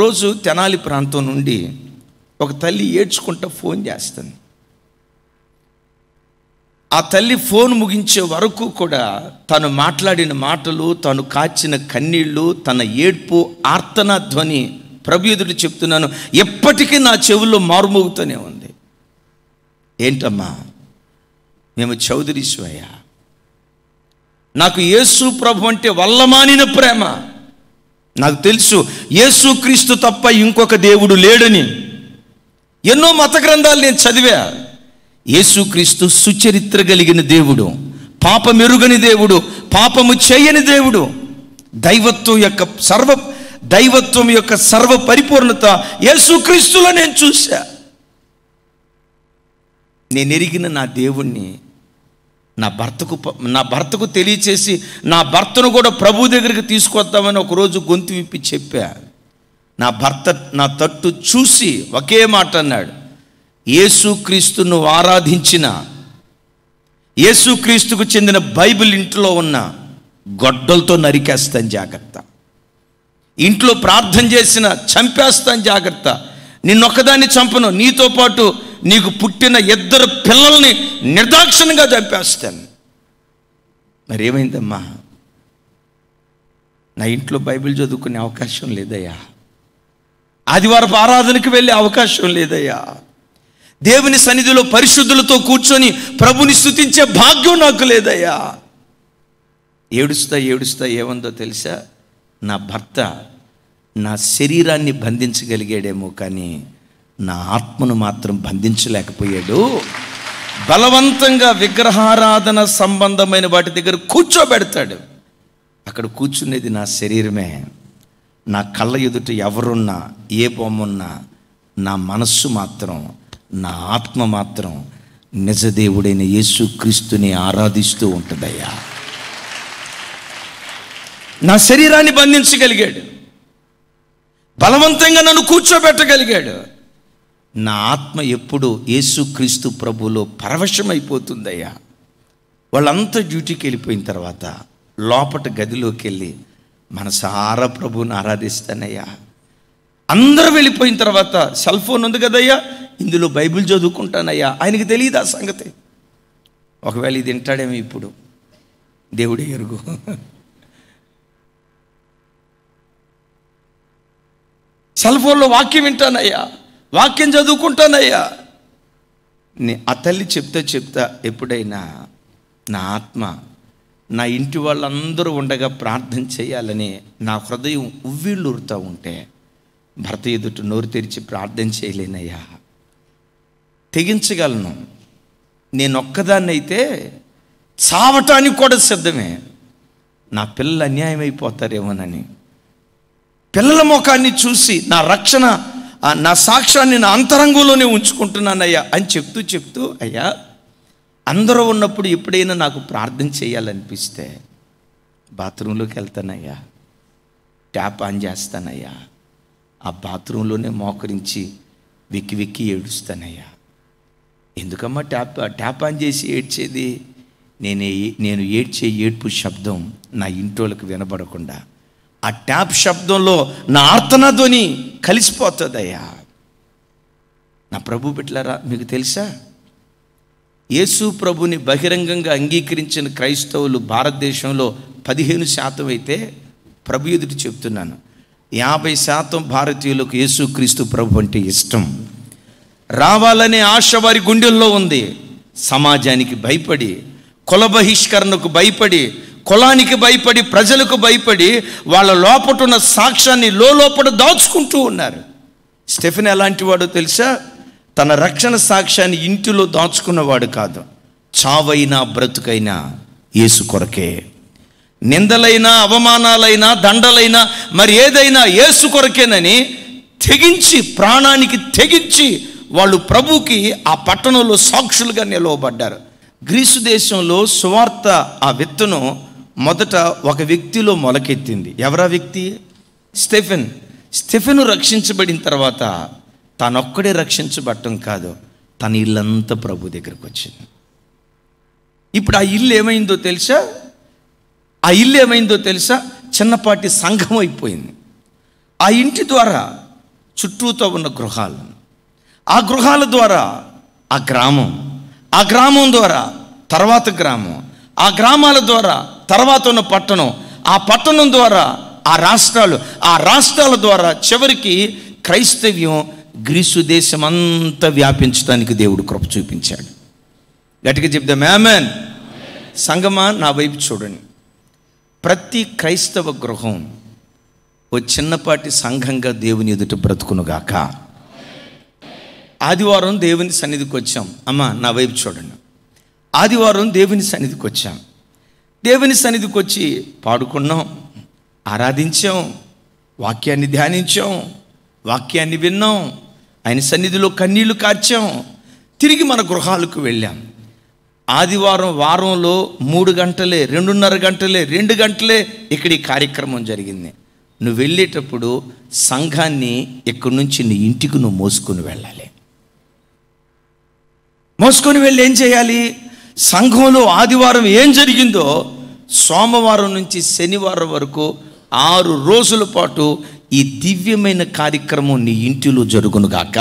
రోజు తెనాలి ప్రాంతం నుండి ఒక తల్లి ఏడ్చుకుంటా ఫోన్ చేస్తుంది ఆ తల్లి ఫోన్ ముగించే వరకు కూడా తను మాట్లాడిన మాటలు తను కాచిన కన్నీళ్ళు తన ఏడ్పు ఆర్తన ధ్వని ప్రభుయుధుడు చెప్తున్నాను ఎప్పటికీ నా చెవుల్లో మారుమోగుతూనే ఉంది ఏంటమ్మా మేము చౌదరీశ్వయ్య నాకు యేసు ప్రభు అంటే వల్లమానిన ప్రేమ నాకు తెలుసు యేసుక్రీస్తు తప్ప ఇంకొక దేవుడు లేడని ఎన్నో మత గ్రంథాలు నేను చదివా యేసుక్రీస్తు సుచరిత్ర కలిగిన దేవుడు పాపమెరుగని దేవుడు పాపము చేయని దేవుడు దైవత్వం యొక్క సర్వ దైవత్వం యొక్క సర్వ పరిపూర్ణత యేసుక్రీస్తులో నేను చూశా నేను ఎరిగిన నా దేవుణ్ణి నా భర్తకు నా భర్తకు తెలియచేసి నా భర్తను కూడా ప్రభు దగ్గరికి తీసుకొద్దామని ఒకరోజు గొంతు విప్పి చెప్పా నా భర్త నా తట్టు చూసి ఒకే మాట అన్నాడు ఏసుక్రీస్తును ఆరాధించిన ఏసుక్రీస్తుకు చెందిన బైబిల్ ఇంట్లో ఉన్న గొడ్డలతో నరికేస్తాను జాగ్రత్త ఇంట్లో ప్రార్థన చేసిన చంపేస్తాను జాగ్రత్త నిన్నొక్కదాన్ని చంపను నీతో పాటు నీకు పుట్టిన ఇద్దరు పిల్లల్ని నిర్దాక్షిణంగా చంపేస్తాను మరి ఏమైందమ్మా నా ఇంట్లో బైబిల్ చదువుకునే అవకాశం లేదయ్యా ఆదివారపు ఆరాధనకు వెళ్ళే అవకాశం లేదయ్యా దేవుని సన్నిధిలో పరిశుద్ధులతో కూర్చొని ప్రభుని స్థుతించే భాగ్యం నాకు లేదయ్యా ఏడుస్తా ఏడుస్తా ఏముందో తెలుసా నా భర్త నా శరీరాన్ని బంధించగలిగాడేమో కానీ నా ఆత్మను మాత్రం బంధించలేకపోయాడు బలవంతంగా విగ్రహారాధన సంబంధమైన వాటి దగ్గర కూర్చోబెడతాడు అక్కడ కూర్చునేది నా శరీరమే నా కళ్ళ ఎదుట ఎవరున్నా ఏ బొమ్మన్నా నా మనస్సు మాత్రం నా ఆత్మ మాత్రం నిజదేవుడైన యేసుక్రీస్తుని ఆరాధిస్తూ ఉంటుందయ్యా నా శరీరాన్ని బంధించగలిగాడు బలవంతంగా నన్ను కూర్చోబెట్టగలిగాడు నా ఆత్మ ఎప్పుడు యేసుక్రీస్తు ప్రభులో పరవశమైపోతుందయ్యా వాళ్ళంతా డ్యూటీకి వెళ్ళిపోయిన తర్వాత లోపట గదిలోకి వెళ్ళి మనసారా ప్రభుని ఆరాధిస్తానయ్యా అందరూ వెళ్ళిపోయిన తర్వాత సెల్ ఫోన్ ఉంది కదయ్యా ఇందులో బైబిల్ చదువుకుంటానయ్యా ఆయనకి తెలియదు ఆ సంగతి ఒకవేళ ఇది వింటాడేమో ఇప్పుడు దేవుడే ఎరుగు సెల్ ఫోన్లో వాక్యం వింటానయ్యా వాక్యం చదువుకుంటానయ్యా నీ తల్లి చెప్తా చెప్తా ఎప్పుడైనా నా ఆత్మ నా ఇంటి వాళ్ళందరూ ఉండగా ప్రార్థన చేయాలని నా హృదయం ఉవ్విళ్ళూరుతూ ఉంటే భర్త ఎదుట నోరు తెరిచి ప్రార్థన చేయలేనయ్యా తెగించగలను నేను ఒక్కదాన్నైతే చావటానికి కూడా సిద్ధమే నా పిల్లలు అన్యాయం అయిపోతారేమోనని పిల్లల ముఖాన్ని చూసి నా రక్షణ నా సాక్ష్యాన్ని నా అంతరంగంలోనే ఉంచుకుంటున్నానయ్యా అని చెప్తూ చెప్తూ అయ్యా అందరూ ఉన్నప్పుడు ఎప్పుడైనా నాకు ప్రార్థన చేయాలనిపిస్తే బాత్రూంలోకి వెళ్తానయ్యా ట్యాప్ ఆన్ చేస్తానయ్యా ఆ బాత్రూంలోనే మోకరించి వెక్కి వెక్కి ఏడుస్తానయ్యా ఎందుకమ్మా ట్యాప్ ట్యాప్ ఆన్ చేసి ఏడ్చేది నేను నేను ఏడ్చే ఏడ్పు శబ్దం నా ఇంటోళ్ళకి వినబడకుండా ఆ ట్యాప్ శబ్దంలో నా ఆర్తన ధ్వని కలిసిపోతుందయ్యా నా ప్రభు బిడ్డలారా మీకు తెలుసా యేసు ప్రభుని బహిరంగంగా అంగీకరించిన క్రైస్తవులు భారతదేశంలో పదిహేను శాతం అయితే ప్రభు ఎదుటి చెప్తున్నాను యాభై శాతం భారతీయులకు యేసుక్రీస్తు ప్రభు అంటే ఇష్టం రావాలనే ఆశ వారి గుండెల్లో ఉంది సమాజానికి భయపడి కుల బహిష్కరణకు భయపడి కులానికి భయపడి ప్రజలకు భయపడి వాళ్ళ లోపటున్న సాక్ష్యాన్ని లోపల దాచుకుంటూ ఉన్నారు స్టెఫెన్ ఎలాంటి వాడో తెలుసా తన రక్షణ సాక్ష్యాన్ని ఇంటిలో దాచుకున్నవాడు కాదు చావైనా బ్రతుకైనా యేసు కొరకే నిందలైనా అవమానాలైనా దండలైనా మరి ఏదైనా ఏసు కొరకేనని తెగించి ప్రాణానికి తెగించి వాళ్ళు ప్రభుకి ఆ పట్టణంలో సాక్షులుగా నిలవబడ్డారు గ్రీసు దేశంలో సువార్త ఆ విత్తనం మొదట ఒక వ్యక్తిలో మొలకెత్తింది ఎవరా వ్యక్తి స్టెఫెన్ స్టెఫెను రక్షించబడిన తర్వాత తనొక్కడే రక్షించబడటం కాదు తన ఇల్లంతా ప్రభు దగ్గరకు వచ్చింది ఇప్పుడు ఆ ఇల్లు ఏమైందో తెలుసా ఆ ఇల్లు ఏమైందో తెలుసా చిన్నపాటి సంఘం అయిపోయింది ఆ ఇంటి ద్వారా చుట్టూతో ఉన్న గృహాలు ఆ గృహాల ద్వారా ఆ గ్రామం ఆ గ్రామం ద్వారా తర్వాత గ్రామం ఆ గ్రామాల ద్వారా తర్వాత ఉన్న పట్టణం ఆ పట్టణం ద్వారా ఆ రాష్ట్రాలు ఆ రాష్ట్రాల ద్వారా చివరికి క్రైస్తవ్యం గ్రీసు దేశమంతా వ్యాపించడానికి దేవుడు కృప చూపించాడు గట్టిగా చెప్దా మేమన్ సంగమా నా వైపు చూడండి ప్రతి క్రైస్తవ గృహం ఓ చిన్నపాటి సంఘంగా దేవుని ఎదుట బ్రతుకునుగాక ఆదివారం దేవుని సన్నిధికి వచ్చాం అమ్మ నా వైపు చూడండి ఆదివారం దేవుని సన్నిధికి వచ్చాం దేవుని సన్నిధికి వచ్చి పాడుకున్నాం ఆరాధించాం వాక్యాన్ని ధ్యానించాం వాక్యాన్ని విన్నాం ఆయన సన్నిధిలో కన్నీళ్లు కార్చాం తిరిగి మన గృహాలకు వెళ్ళాం ఆదివారం వారంలో మూడు గంటలే రెండున్నర గంటలే రెండు గంటలే ఇక్కడ ఈ కార్యక్రమం జరిగింది నువ్వు వెళ్ళేటప్పుడు సంఘాన్ని ఇక్కడి నుంచి నీ ఇంటికి నువ్వు మోసుకొని వెళ్ళాలి మోసుకొని వెళ్ళి ఏం చేయాలి సంఘంలో ఆదివారం ఏం జరిగిందో సోమవారం నుంచి శనివారం వరకు ఆరు రోజుల పాటు ఈ దివ్యమైన కార్యక్రమం నీ ఇంటిలో జరుగునుగాక